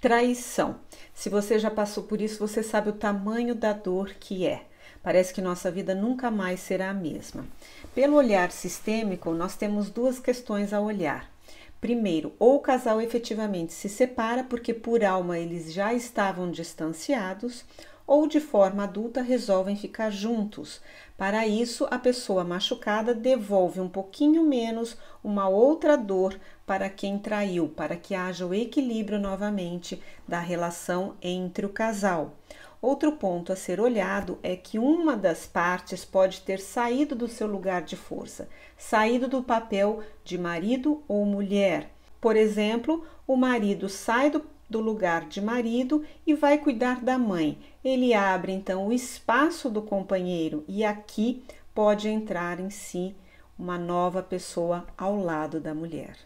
Traição. Se você já passou por isso, você sabe o tamanho da dor que é. Parece que nossa vida nunca mais será a mesma. Pelo olhar sistêmico, nós temos duas questões a olhar. Primeiro, ou o casal efetivamente se separa porque por alma eles já estavam distanciados, ou de forma adulta resolvem ficar juntos. Para isso, a pessoa machucada devolve um pouquinho menos uma outra dor para quem traiu, para que haja o equilíbrio novamente da relação entre o casal. Outro ponto a ser olhado é que uma das partes pode ter saído do seu lugar de força, saído do papel de marido ou mulher. Por exemplo, o marido sai do, do, lugar de marido e vai cuidar da mãe. Ele abre então o espaço do companheiro e aqui pode entrar em si uma nova pessoa ao lado da mulher.